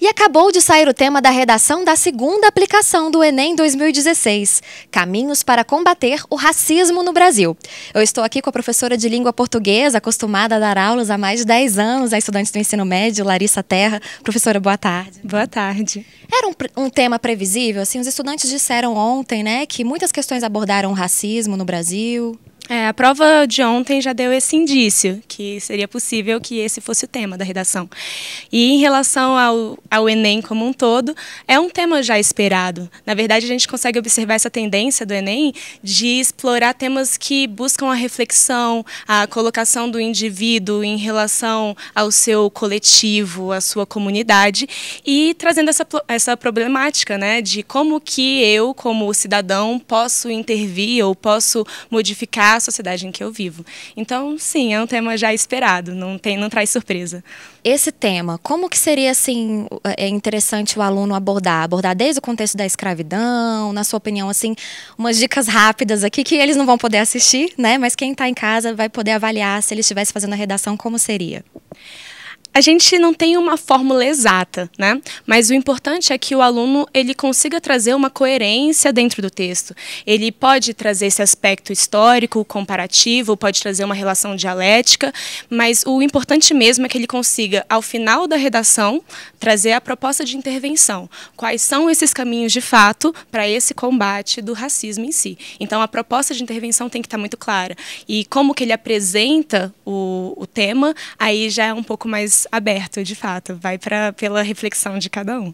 E acabou de sair o tema da redação da segunda aplicação do Enem 2016, Caminhos para combater o racismo no Brasil. Eu estou aqui com a professora de língua portuguesa, acostumada a dar aulas há mais de 10 anos a estudantes do ensino médio, Larissa Terra. Professora, boa tarde. Boa tarde. Era um, um tema previsível, assim, os estudantes disseram ontem, né, que muitas questões abordaram o racismo no Brasil. É, a prova de ontem já deu esse indício, que seria possível que esse fosse o tema da redação. E em relação ao, ao Enem como um todo, é um tema já esperado. Na verdade, a gente consegue observar essa tendência do Enem de explorar temas que buscam a reflexão, a colocação do indivíduo em relação ao seu coletivo, à sua comunidade, e trazendo essa, essa problemática né, de como que eu, como cidadão, posso intervir ou posso modificar sociedade em que eu vivo. Então, sim, é um tema já esperado, não, tem, não traz surpresa. Esse tema, como que seria assim é interessante o aluno abordar? Abordar desde o contexto da escravidão, na sua opinião, assim, umas dicas rápidas aqui que eles não vão poder assistir, né? Mas quem está em casa vai poder avaliar se ele estivesse fazendo a redação, como seria? A gente não tem uma fórmula exata, né? Mas o importante é que o aluno ele consiga trazer uma coerência dentro do texto. Ele pode trazer esse aspecto histórico, comparativo, pode trazer uma relação dialética, mas o importante mesmo é que ele consiga, ao final da redação, trazer a proposta de intervenção. Quais são esses caminhos de fato para esse combate do racismo em si? Então, a proposta de intervenção tem que estar muito clara. E como que ele apresenta o, o tema, aí já é um pouco mais aberto, de fato, vai pra, pela reflexão de cada um.